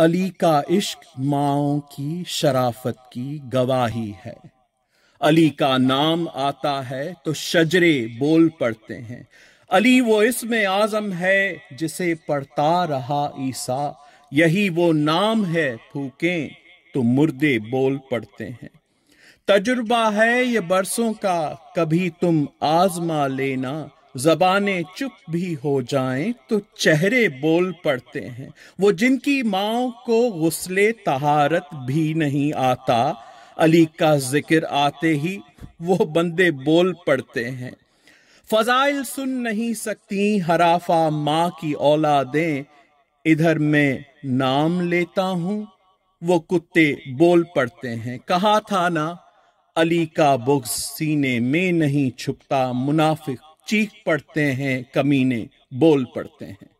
अली का इश्क माओ की शराफत की गवाही है अली का नाम आता है तो शजरे बोल पड़ते हैं अली वो इसमें आजम है जिसे पढ़ता रहा ईसा यही वो नाम है फूके तो मुर्दे बोल पड़ते हैं तजुर्बा है ये बरसों का कभी तुम आजमा लेना जबाने चुप भी हो जाएं तो चेहरे बोल पड़ते हैं वो जिनकी माओ को गुसले तहारत भी नहीं आता अली का जिक्र आते ही वो बंदे बोल पड़ते हैं फजाइल सुन नहीं सकती हराफा माँ की औलादें इधर मैं नाम लेता हूं वो कुत्ते बोल पड़ते हैं कहा था ना अली का बुग्स सीने में नहीं छुपता मुनाफिक चीख पड़ते हैं कमीने बोल पड़ते हैं